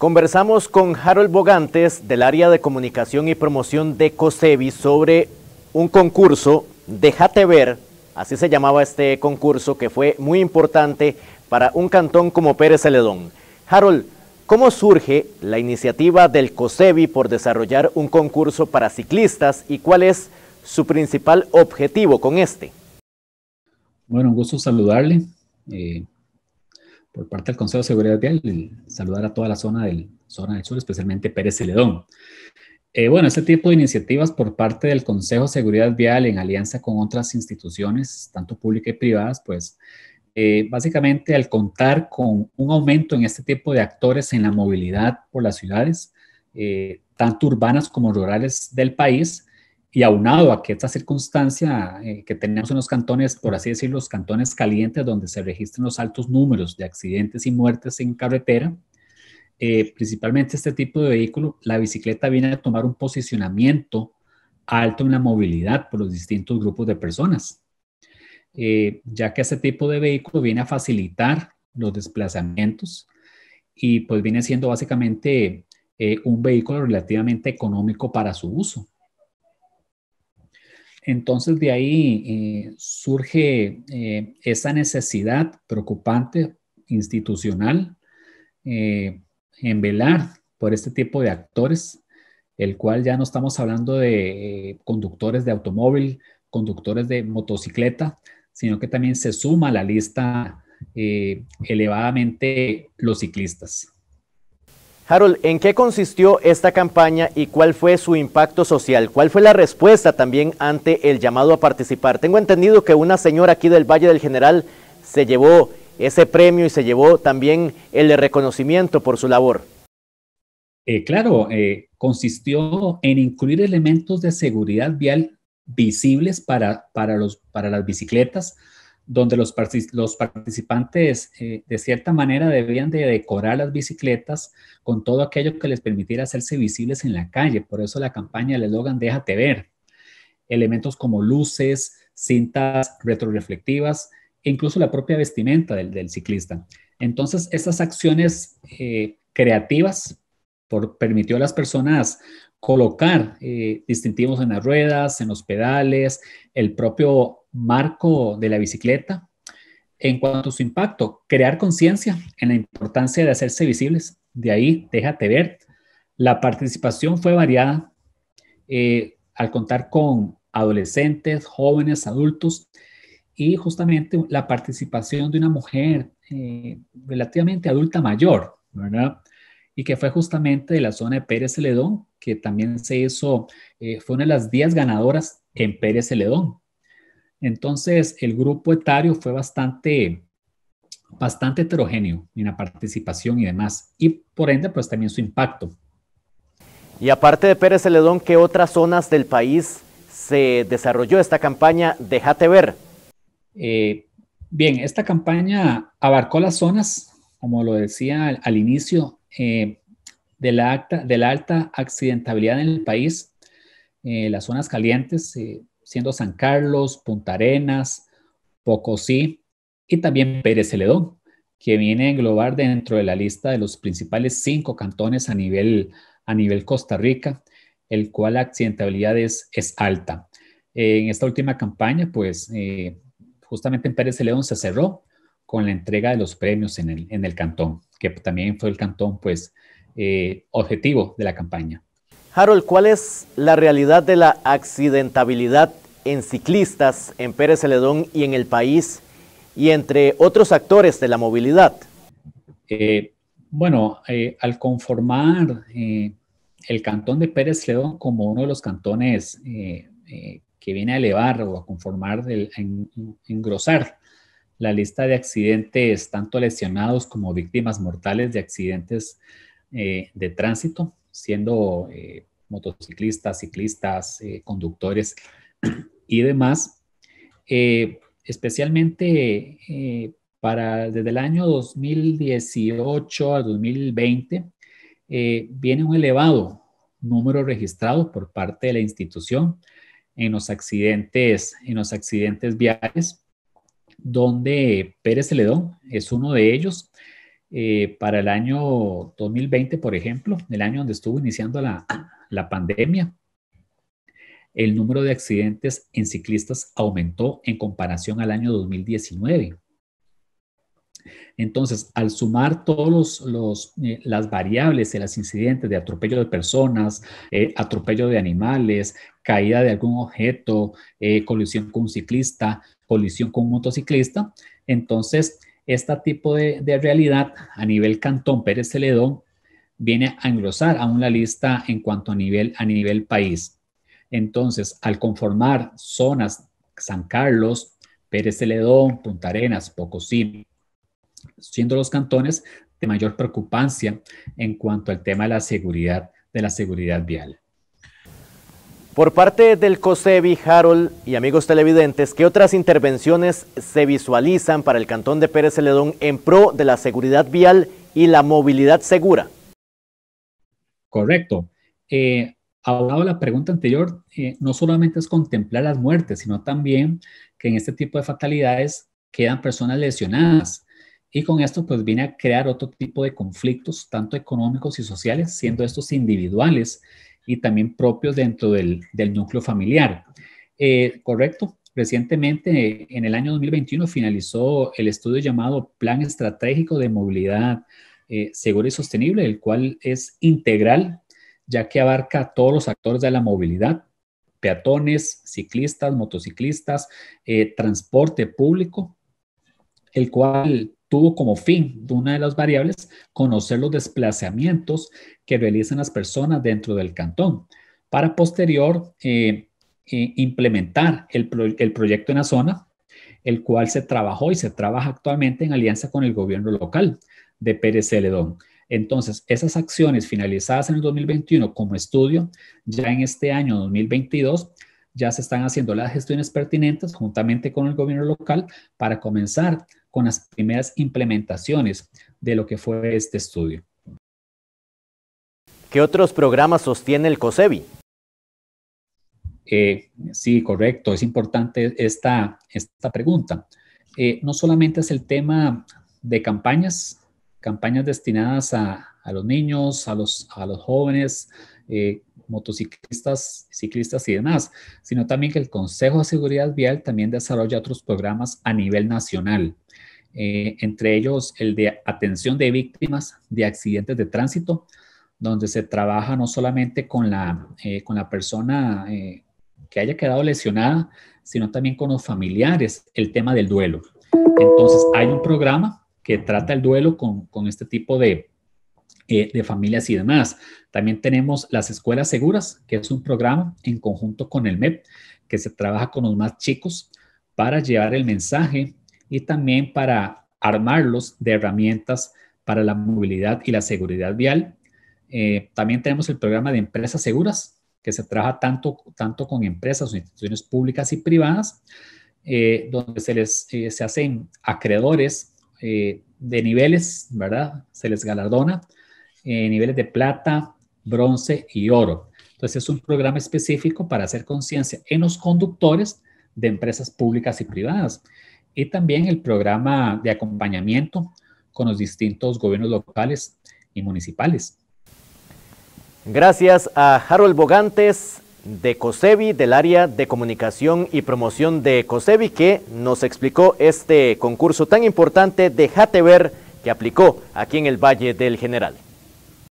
Conversamos con Harold Bogantes del área de comunicación y promoción de COSEBI sobre un concurso, Déjate ver, así se llamaba este concurso, que fue muy importante para un cantón como Pérez Celedón. Harold, ¿cómo surge la iniciativa del COSEBI por desarrollar un concurso para ciclistas y cuál es su principal objetivo con este? Bueno, un gusto saludarle. Eh, por parte del Consejo de Seguridad Vial, saludar a toda la zona del, zona del sur, especialmente Pérez Celedón. Eh, bueno, este tipo de iniciativas por parte del Consejo de Seguridad Vial en alianza con otras instituciones, tanto públicas y privadas, pues eh, básicamente al contar con un aumento en este tipo de actores en la movilidad por las ciudades, eh, tanto urbanas como rurales del país, y aunado a que esta circunstancia eh, que tenemos en los cantones, por así decirlo, los cantones calientes, donde se registran los altos números de accidentes y muertes en carretera, eh, principalmente este tipo de vehículo, la bicicleta viene a tomar un posicionamiento alto en la movilidad por los distintos grupos de personas, eh, ya que este tipo de vehículo viene a facilitar los desplazamientos y pues viene siendo básicamente un vehículo relativamente económico para su uso entonces de ahí eh, surge eh, esa necesidad preocupante institucional eh, en velar por este tipo de actores, el cual ya no estamos hablando de conductores de automóvil, conductores de motocicleta, sino que también se suma a la lista elevadamente los ciclistas. Harold, ¿en qué consistió esta campaña y cuál fue su impacto social? ¿Cuál fue la respuesta también ante el llamado a participar? Tengo entendido que una señora aquí del Valle del General se llevó ese premio y se llevó también el reconocimiento por su labor. Eh, claro, eh, consistió en incluir elementos de seguridad vial visibles para, los, para las bicicletas, donde los, participantes eh, de cierta manera debían de decorar las bicicletas con todo aquello que les permitiera hacerse visibles en la calle. Por eso la campaña del eslogan Déjate ver. Elementos como luces, cintas retroreflectivas e incluso la propia vestimenta del, ciclista. Entonces, estas acciones eh, creativas permitió a las personas colocar eh, distintivos en las ruedas, en los pedales, el propio marco de la bicicleta. En cuanto a su impacto, crear conciencia en la importancia de hacerse visibles. De ahí, déjate ver. La participación fue variada eh, al contar con adolescentes, jóvenes, adultos y justamente la participación de una mujer eh, relativamente adulta mayor, ¿verdad? y que fue justamente de la zona de Pérez Celedón, que también se hizo, eh, fue una de las 10 ganadoras en Pérez Celedón. Entonces, el grupo etario fue bastante, bastante heterogéneo en la participación y demás, y por ende, pues también su impacto. Y aparte de Pérez Celedón, ¿qué otras zonas del país se desarrolló esta campaña Déjate ver? Eh, bien, esta campaña abarcó las zonas, como lo decía al inicio, eh, de, la alta, de accidentabilidad en el país, eh, las zonas calientes, eh, siendo San Carlos, Punta Arenas, Pocosí y también Pérez Celedón, que viene a englobar dentro de la lista de los principales cinco cantones a nivel, a nivel Costa Rica, el cual la accidentabilidad es, alta. en esta última campaña, pues justamente en Pérez Celedón se cerró con la entrega de los premios el, en el cantón que también fue el cantón pues eh, objetivo de la campaña. Harold, ¿cuál es la realidad de la accidentabilidad en ciclistas en Pérez Celedón y en el país y entre otros actores de la movilidad? Eh, bueno, eh, al conformar el cantón de Pérez Celedón como uno de los cantones que viene a elevar o a conformar, a engrosar la lista de accidentes, tanto lesionados como víctimas mortales de accidentes eh, de tránsito, siendo eh, motociclistas, ciclistas, eh, conductores y demás, especialmente para desde el año 2018 a 2020, viene un elevado número registrado por parte de la institución en los accidentes, en los accidentes viales donde Pérez Celedón es uno de ellos. Eh, para el año 2020, por ejemplo, el año donde estuvo iniciando la, pandemia, el número de accidentes en ciclistas aumentó en comparación al año 2019. Entonces, al sumar todas los, eh, las variables de los incidentes de atropello de personas, eh, atropello de animales, caída de algún objeto, colisión con un ciclista, colisión con un motociclista. Entonces, este tipo de, realidad a nivel Cantón Pérez Celedón viene a engrosar aún la lista en cuanto a nivel, a nivel país. Entonces, al conformar zonas San Carlos, Pérez Celedón, Punta Arenas, Pocosí, siendo los cantones de mayor preocupancia en cuanto al tema de la seguridad, de la seguridad vial. Por parte del COSEBI, Harold y amigos televidentes, ¿qué otras intervenciones se visualizan para el Cantón de Pérez Celedón en pro de la seguridad vial y la movilidad segura? Correcto. Eh, hablado de la pregunta anterior, eh, no solamente es contemplar las muertes, sino también que en este tipo de fatalidades quedan personas lesionadas. Y con esto pues viene a crear otro tipo de conflictos, tanto económicos y sociales, siendo estos individuales y también propios dentro del, núcleo familiar. Eh, correcto. Recientemente, en el año 2021, finalizó el estudio llamado Plan Estratégico de Movilidad eh, seguro Segura y Sostenible, el cual es integral, ya que abarca a todos los actores de la movilidad, peatones, ciclistas, motociclistas, eh, transporte público, el cual tuvo como fin de una de las variables conocer los desplazamientos que realizan las personas dentro del cantón para posterior eh, eh, implementar el, el, proyecto en la zona, el cual se trabajó y se trabaja actualmente en alianza con el gobierno local de Pérez Celedón. Entonces, esas acciones finalizadas en el 2021 como estudio, ya en este año 2022, ya se están haciendo las gestiones pertinentes juntamente con el gobierno local para comenzar con las primeras implementaciones de lo que fue este estudio. ¿Qué otros programas sostiene el COSEBI? Eh, sí, correcto, es importante esta, pregunta. Eh, no solamente es el tema de campañas, campañas destinadas a, los niños, a los, jóvenes, eh, motociclistas, ciclistas y demás, sino también que el Consejo de Seguridad Vial también desarrolla otros programas a nivel nacional. Eh, entre ellos el de atención de víctimas de accidentes de tránsito, donde se trabaja no solamente con la, eh, con la persona eh, que haya quedado lesionada, sino también con los familiares, el tema del duelo. Entonces, hay un programa que trata el duelo con, este tipo de, de familias y demás. También tenemos las escuelas seguras, que es un programa en conjunto con el MEP, que se trabaja con los más chicos para llevar el mensaje y también para armarlos de herramientas para la movilidad y la seguridad vial. Eh, también tenemos el programa de empresas seguras, que se trabaja tanto, tanto con empresas o instituciones públicas y privadas, eh, donde se les eh, se hacen acreedores de niveles, ¿verdad? Se les galardona niveles de plata, bronce y oro. Entonces es un programa específico para hacer conciencia en los conductores de empresas públicas y privadas y también el programa de acompañamiento con los distintos gobiernos locales y municipales. Gracias a Harold Bogantes de COSEBI, del área de comunicación y promoción de COSEBI, que nos explicó este concurso tan importante de Jatever que aplicó aquí en el Valle del General.